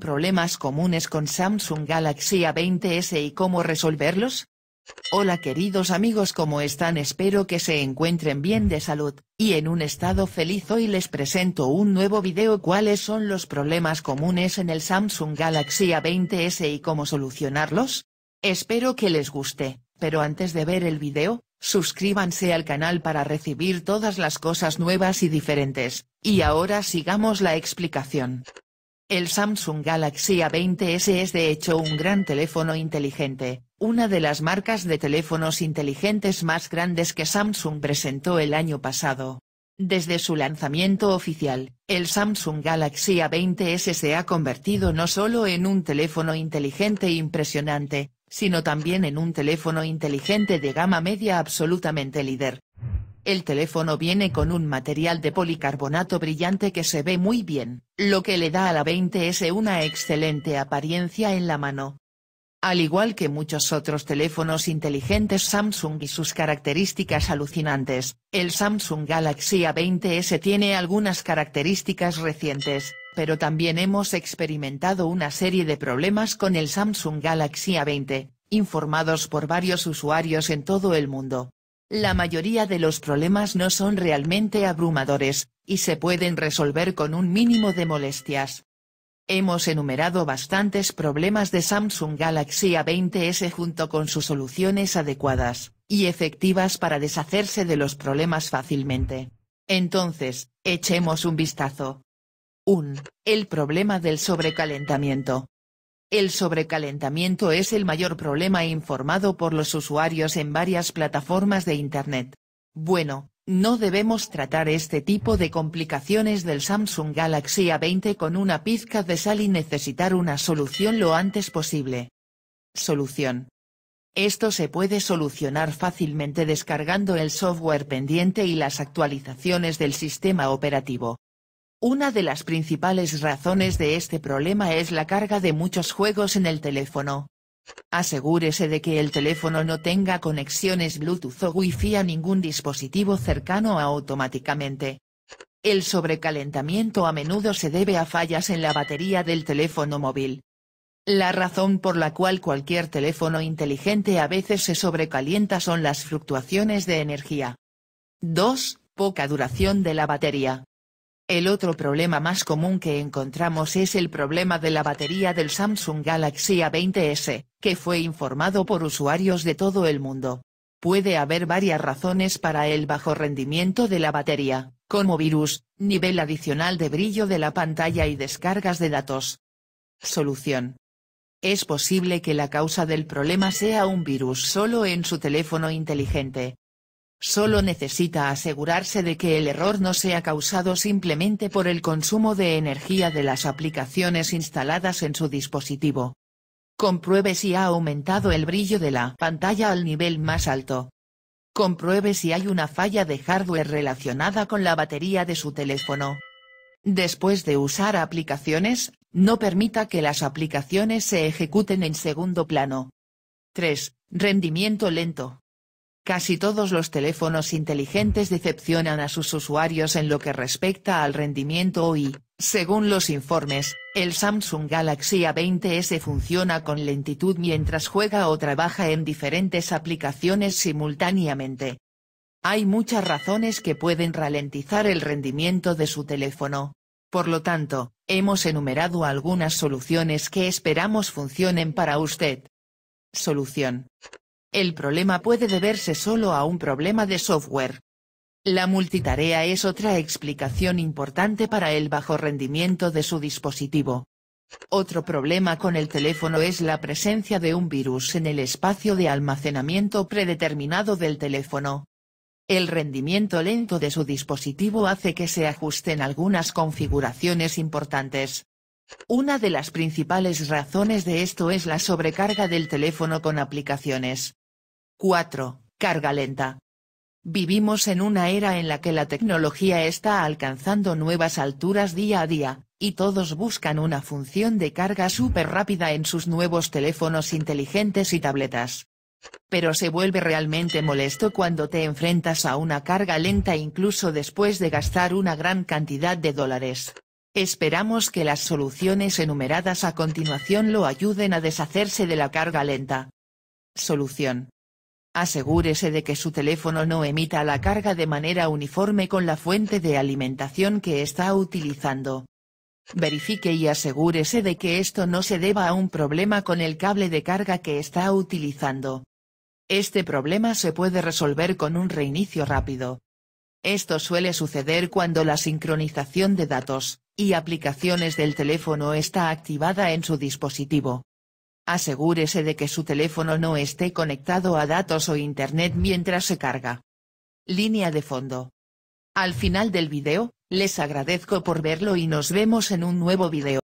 Problemas comunes con Samsung Galaxy A20s y cómo resolverlos. Hola queridos amigos ¿cómo están? Espero que se encuentren bien de salud, y en un estado feliz hoy les presento un nuevo video cuáles son los problemas comunes en el Samsung Galaxy A20s y cómo solucionarlos. Espero que les guste, pero antes de ver el video, suscríbanse al canal para recibir todas las cosas nuevas y diferentes, y ahora sigamos la explicación. El Samsung Galaxy A20s es de hecho un gran teléfono inteligente, una de las marcas de teléfonos inteligentes más grandes que Samsung presentó el año pasado. Desde su lanzamiento oficial, el Samsung Galaxy A20s se ha convertido no solo en un teléfono inteligente e impresionante, sino también en un teléfono inteligente de gama media absolutamente líder, el teléfono viene con un material de policarbonato brillante que se ve muy bien, lo que le da a la 20S una excelente apariencia en la mano. Al igual que muchos otros teléfonos inteligentes Samsung y sus características alucinantes, el Samsung Galaxy A20s tiene algunas características recientes, pero también hemos experimentado una serie de problemas con el Samsung Galaxy A20, informados por varios usuarios en todo el mundo. La mayoría de los problemas no son realmente abrumadores, y se pueden resolver con un mínimo de molestias. Hemos enumerado bastantes problemas de Samsung Galaxy A20s junto con sus soluciones adecuadas y efectivas para deshacerse de los problemas fácilmente. Entonces, echemos un vistazo. 1. El problema del sobrecalentamiento. El sobrecalentamiento es el mayor problema informado por los usuarios en varias plataformas de Internet. Bueno, no debemos tratar este tipo de complicaciones del Samsung Galaxy A20 con una pizca de sal y necesitar una solución lo antes posible. Solución. Esto se puede solucionar fácilmente descargando el software pendiente y las actualizaciones del sistema operativo. Una de las principales razones de este problema es la carga de muchos juegos en el teléfono. Asegúrese de que el teléfono no tenga conexiones Bluetooth o Wi-Fi a ningún dispositivo cercano automáticamente. El sobrecalentamiento a menudo se debe a fallas en la batería del teléfono móvil. La razón por la cual cualquier teléfono inteligente a veces se sobrecalienta son las fluctuaciones de energía. 2. Poca duración de la batería. El otro problema más común que encontramos es el problema de la batería del Samsung Galaxy A20s, que fue informado por usuarios de todo el mundo. Puede haber varias razones para el bajo rendimiento de la batería, como virus, nivel adicional de brillo de la pantalla y descargas de datos. Solución. Es posible que la causa del problema sea un virus solo en su teléfono inteligente, Solo necesita asegurarse de que el error no sea causado simplemente por el consumo de energía de las aplicaciones instaladas en su dispositivo. Compruebe si ha aumentado el brillo de la pantalla al nivel más alto. Compruebe si hay una falla de hardware relacionada con la batería de su teléfono. Después de usar aplicaciones, no permita que las aplicaciones se ejecuten en segundo plano. 3. Rendimiento lento. Casi todos los teléfonos inteligentes decepcionan a sus usuarios en lo que respecta al rendimiento y, según los informes, el Samsung Galaxy A20s funciona con lentitud mientras juega o trabaja en diferentes aplicaciones simultáneamente. Hay muchas razones que pueden ralentizar el rendimiento de su teléfono. Por lo tanto, hemos enumerado algunas soluciones que esperamos funcionen para usted. Solución. El problema puede deberse solo a un problema de software. La multitarea es otra explicación importante para el bajo rendimiento de su dispositivo. Otro problema con el teléfono es la presencia de un virus en el espacio de almacenamiento predeterminado del teléfono. El rendimiento lento de su dispositivo hace que se ajusten algunas configuraciones importantes. Una de las principales razones de esto es la sobrecarga del teléfono con aplicaciones. 4. Carga lenta. Vivimos en una era en la que la tecnología está alcanzando nuevas alturas día a día, y todos buscan una función de carga súper rápida en sus nuevos teléfonos inteligentes y tabletas. Pero se vuelve realmente molesto cuando te enfrentas a una carga lenta incluso después de gastar una gran cantidad de dólares. Esperamos que las soluciones enumeradas a continuación lo ayuden a deshacerse de la carga lenta. Solución. Asegúrese de que su teléfono no emita la carga de manera uniforme con la fuente de alimentación que está utilizando. Verifique y asegúrese de que esto no se deba a un problema con el cable de carga que está utilizando. Este problema se puede resolver con un reinicio rápido. Esto suele suceder cuando la sincronización de datos y aplicaciones del teléfono está activada en su dispositivo. Asegúrese de que su teléfono no esté conectado a datos o Internet mientras se carga. Línea de fondo. Al final del video, les agradezco por verlo y nos vemos en un nuevo video.